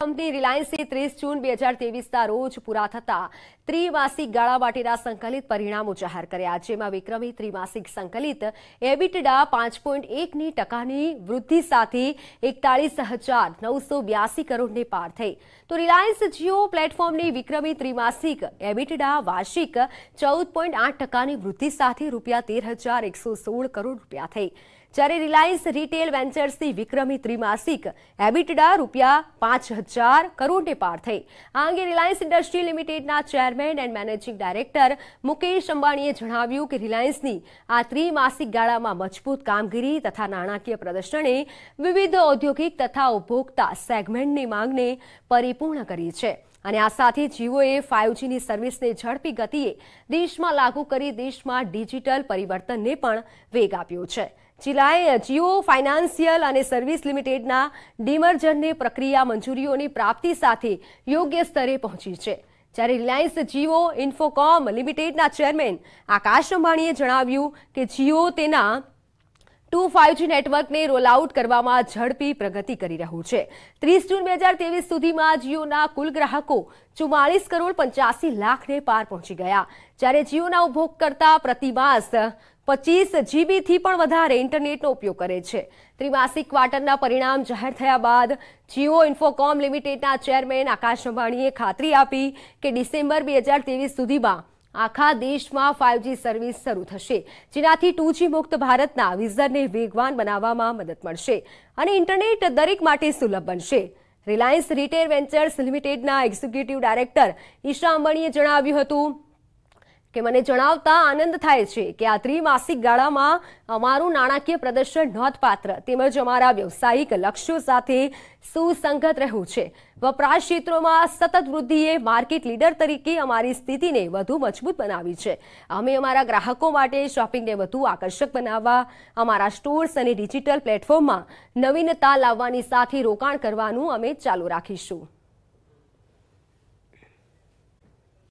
company રિલાયન્સે ત્રીસ જૂન બે હજાર તેવીસના રોજ પૂરા થતા ત્રિમાસિક ગાળા માટેના સંકલિત પરિણામો જાહેર કર્યા જેમાં વિક્રમી ત્રિમાસિક સંકલિત એબિટડા પાંચ પોઈન્ટ એકની ટકાની વૃદ્ધિ સાથે એકતાળીસ હજાર નવસો બ્યાસી કરોડને પાર થઈ તો રિલાયન્સ જીઓ પ્લેટફોર્મની વિક્રમી ત્રિમાસિક એબિટડા વાર્ષિક ચૌદ પોઈન્ટ આઠ ટકાની વૃદ્ધિ સાથે રૂપિયા તેર હજાર એકસો સોળ કરોડ રૂપિયા થઈ જ્યારે રિલાયન્સ રિટેલ વેન્ચર્સની વિક્રમી ત્રિમાસિક એબિટડા રૂપિયા પાંચ હજાર કરોડને પાર થઈ આ અંગે રિલાયન્સ ઇન્ડસ્ટ્રી લિમિટેડના chairman and managing director Mukesh અંબાણીએ જણાવ્યું કે રિલાયન્સની આ ત્રિમાસિક ગાળામાં મજબૂત કામગીરી તથા નાણાકીય પ્રદર્શને વિવિધ ઔદ્યોગિક તથા ઉપભોક્તા સેગમેન્ટની માંગને પરિપૂર્ણ કરી છે અને આ સાથે જીઓએ ફાઇવજીની સર્વિસને ઝડપી ગતિએ દેશમાં લાગુ કરી દેશમાં ડિજિટલ પરિવર્તનને પણ વેગ આપ્યો છે જિલ્લાએ જીઓ ફાઇનાન્સિયલ અને સર્વિસ લિમિટેડના ડિમર્જનની પ્રક્રિયા મંજૂરીઓની પ્રાપ્તિ સાથે યોગ્ય સ્તરે પહોંચી છે જ્યારે રિલાયન્સ જીઓ ઇન્ફોકોમ લિમિટેડના ચેરમેન આકાશ અંબાણીએ જણાવ્યું કે જીઓ તેના ટુ ફાઇવજી નેટવર્કને રોલઆઉટ કરવામાં ઝડપી પ્રગતિ કરી રહ્યું છે ત્રીસ જૂન બે હજાર ત્રેવીસ સુધીમાં જીઓના કુલ ગ્રાહકો ચુમ્માળીસ કરોડ પંચ્યાસી લાખને પાર પહોંચી ગયા જ્યારે જીઓના ઉપભોગકર્તા પ્રતિમાસ પચીસ જીબીથી પણ વધારે ઇન્ટરનેટનો ઉપયોગ કરે છે ત્રિમાસિક ક્વાર્ટરના પરિણામ જાહેર થયા બાદ જીઓ ઇન્ફોકોમ લિમિટેડના ચેરમેન આકાશ અંબાણીએ ખાતરી આપી કે ડિસેમ્બર બે હજાર ત્રેવીસ સુધીમાં આખા દેશમાં ફાઇવજી સર્વિસ શરૂ થશે જેનાથી ટુજી મુક્ત ભારતના વિઝનને વેગવાન બનાવવામાં મદદ મળશે અને ઇન્ટરનેટ દરેક માટે સુલભ બનશે રિલાયન્સ રિટેલ વેન્ચર્સ લિમિટેડના એક્ઝિક્યુટિવ ડાયરેક્ટર ઈશા અંબાણીએ જણાવ્યું હતું કે મને જણાવતા આનંદ થાય છે કે આ ત્રિમાસિક ગાળામાં અમારું નાણાકીય પ્રદર્શન નોંધપાત્ર તેમજ અમારા વ્યવસાયિક લક્ષ્યો સાથે સુસંગત રહ્યું છે વપરાશ ક્ષેત્રોમાં સતત વૃદ્ધિએ માર્કેટ લીડર તરીકે અમારી સ્થિતિને વધુ મજબૂત બનાવી છે અમે અમારા ગ્રાહકો માટે શોપિંગને વધુ આકર્ષક બનાવવા અમારા સ્ટોર્સ અને ડિજિટલ પ્લેટફોર્મમાં નવીનતા લાવવાની સાથે રોકાણ કરવાનું અમે ચાલુ રાખીશું